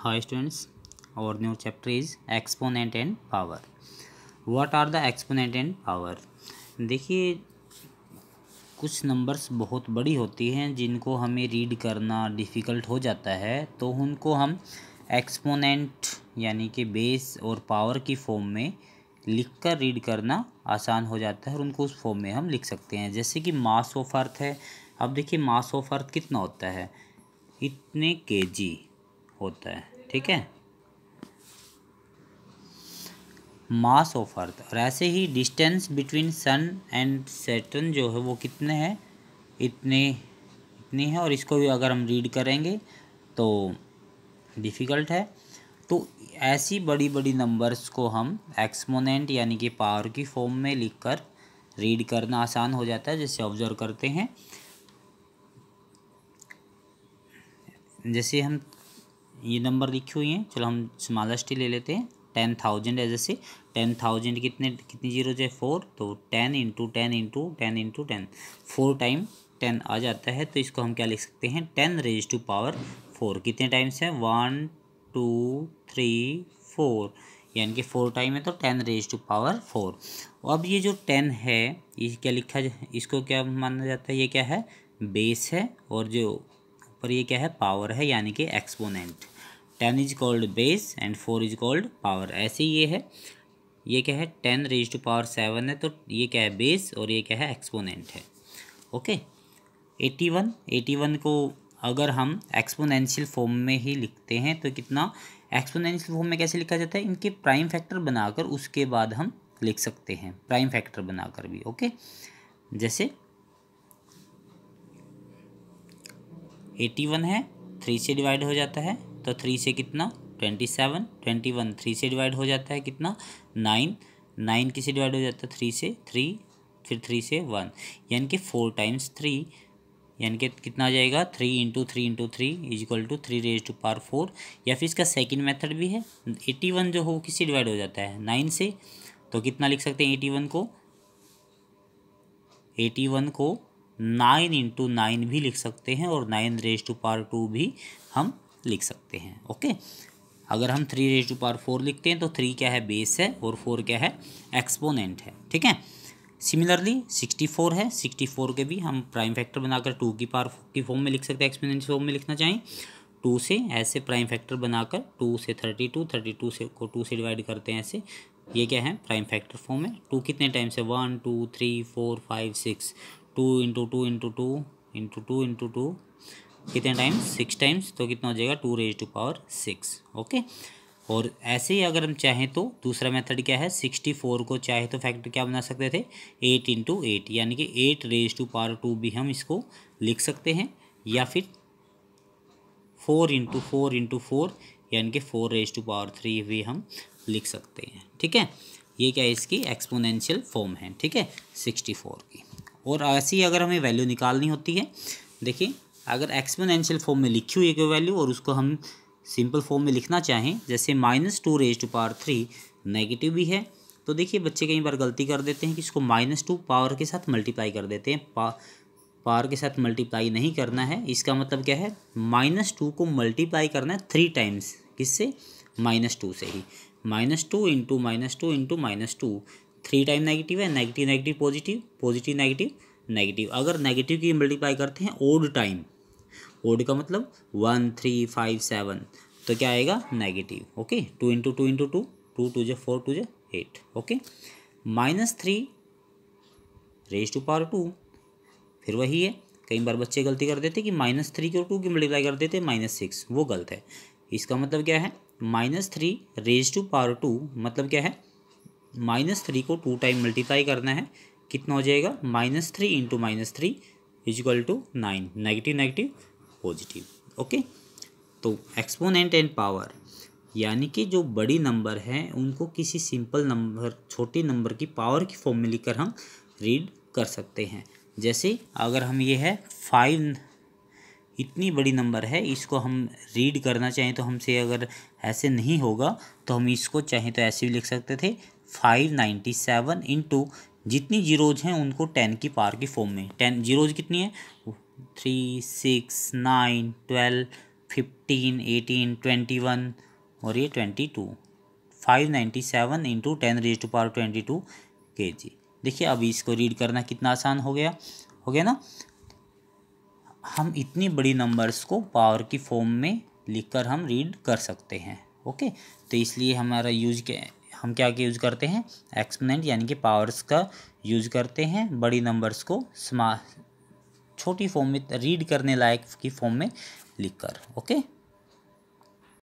high students और new chapter is exponent and power what are the exponent and power देखिए कुछ numbers बहुत बड़ी होती हैं जिनको हमें रीड करना डिफ़िकल्ट हो जाता है तो उनको हम एक्सपोनेंट यानी कि बेस और पावर की फॉर्म में लिखकर रीड करना आसान हो जाता है और उनको उस फॉर्म में हम लिख सकते हैं जैसे कि मास ऑफ अर्थ है अब देखिए मास ऑफ अर्थ कितना होता है इतने के जी होता है ठीक है मास ऑफ अर्थ और ऐसे ही distance between sun and Saturn जो है वो कितने हैं इतने इतनी है और इसको भी अगर हम रीड करेंगे तो डिफ़िकल्ट है तो ऐसी बड़ी बड़ी नंबर्स को हम एक्सपोनेंट यानी कि पावर की फॉर्म में लिखकर रीड करना आसान हो जाता है जैसे ऑब्जर्व करते हैं जैसे हम ये नंबर लिखे हुए हैं चलो हम स्मॉलेस्ट ही ले लेते हैं टेन थाउजेंड है जैसे टेन थाउजेंड कितने कितनी जीरो जाए फोर तो ten into ten into ten into ten four time ten आ जाता है तो इसको हम क्या लिख सकते हैं ten raise to power four कितने टाइम्स है वन टू थ्री फोर यानी कि फोर टाइम है तो ten raise to power four अब ये जो टेन है ये क्या लिखा इसको क्या माना जाता है ये क्या है बेस है और जो पर ये क्या है पावर है यानी कि exponent ten is called base and four is called power ऐसे ये है ये क्या है ten raise to power seven है तो ये क्या है बेस और ये क्या है एक्सपोनेंट है okay eighty one eighty one को अगर हम एक्सपोनेंशियल फॉर्म में ही लिखते हैं तो कितना एक्सपोनेंशियल फॉर्म में कैसे लिखा जाता है इनके प्राइम फैक्टर बनाकर उसके बाद हम लिख सकते हैं प्राइम फैक्टर बनाकर भी ओके जैसे एटी वन है थ्री से डिवाइड हो जाता है तो थ्री से कितना twenty seven twenty one three से डिवाइड हो जाता है कितना नाइन नाइन किसे डिवाइड हो जाता है थ्री से थ्री फिर थ्री से वन यानी कि फोर टाइम्स थ्री यानी कि कितना आ जाएगा three into three into three is equal to three raise to power four या फिर इसका सेकंड मेथड भी है एटी वन जो हो किसे डिवाइड हो जाता है नाइन से तो कितना लिख सकते हैं एटी वन को एटी वन को नाइन इंटू नाइन भी लिख सकते हैं और nine raise to power two भी हम लिख सकते हैं ओके अगर हम three raise to power four लिखते हैं तो थ्री क्या है बेस है और फोर क्या है एक्सपोनेंट है ठीक है सिमिलरली सिक्सटी फोर है सिक्सटी फोर के भी हम प्राइम फैक्टर बनाकर टू की पार की फॉर्म में लिख सकते हैं एक्सपोनेंट फॉर्म में लिखना चाहें टू से ऐसे प्राइम फैक्टर बनाकर टू से थर्टी टू थर्टी टू से को टू से डिवाइड करते हैं ऐसे ये क्या है प्राइम फैक्टर फॉर्म में टू कितने टाइम से one two three four five six two into two into two into two into two कितने टाइम्स सिक्स टाइम्स तो कितना हो जाएगा two raise to power six okay और ऐसे ही अगर हम चाहें तो दूसरा मेथड क्या है सिक्सटी फोर को चाहे तो फैक्टर क्या बना सकते थे एट इंटू एट यानी कि eight raise to power two भी हम इसको लिख सकते हैं या फिर four into four into four यानी कि four raise to power three भी हम लिख सकते हैं ठीक है ये क्या है इसकी एक्सपोनेंशियल फॉर्म है ठीक है सिक्सटी फोर की और ऐसी अगर हमें वैल्यू निकालनी होती है देखिए अगर एक्सपोनेंशियल फॉर्म में लिखी हुई कोई वैल्यू और उसको हम सिंपल फॉर्म में लिखना चाहें जैसे minus two raise to power three negative भी है तो देखिए बच्चे कई बार गलती कर देते हैं कि इसको माइनस टू पावर के साथ मल्टीप्लाई कर देते हैं पा पावर के साथ मल्टीप्लाई नहीं करना है इसका मतलब क्या है माइनस टू को मल्टीप्लाई करना है थ्री टाइम्स किससे माइनस टू से ही minus two into minus two into minus two three time negative है negative negative positive positive negative negative अगर नेगेटिव की मल्टीप्लाई करते हैं ओड टाइम ओड का मतलब वन थ्री फाइव सेवन तो क्या आएगा negative okay two into two into two two two जे फोर टू जे eight okay minus three raise to power two फिर वही है कई बार बच्चे गलती कर देते कि माइनस थ्री और टू की मल्टीप्लाई कर देते माइनस सिक्स वो गलत है इसका मतलब क्या है minus three raise to power two मतलब क्या है माइनस थ्री को टू टाइम मल्टीप्लाई करना है कितना हो जाएगा minus three into minus three is equal to nine negative negative positive okay तो एक्सपोनेंट एंड पावर यानी कि जो बड़ी नंबर हैं उनको किसी सिंपल नंबर छोटे नंबर की पावर की फॉर्म में लिखकर हम रीड कर सकते हैं जैसे अगर हम ये है फाइव इतनी बड़ी नंबर है इसको हम रीड करना चाहें तो हमसे अगर ऐसे नहीं होगा तो हम इसको चाहें तो ऐसे भी लिख सकते थे फाइव नाइन्टी सेवन इंटू जितनी जीरोज हैं उनको टेन की पार की फॉर्म में टेन जीरोज कितनी है three six nine twelve fifteen eighteen twenty one और ये twenty two five ninety seven into ten raise to power twenty two के जी देखिए अब इसको रीड करना कितना आसान हो गया हो गया ना हम इतनी बड़ी नंबर्स को पावर की फॉर्म में लिखकर हम रीड कर सकते हैं ओके तो इसलिए हमारा यूज के हम क्या यूज करते हैं एक्सपोनेंट यानी कि पावर्स का यूज करते हैं बड़ी नंबर्स को स्मा छोटी फॉर्म में रीड करने लायक की फॉर्म में लिखकर ओके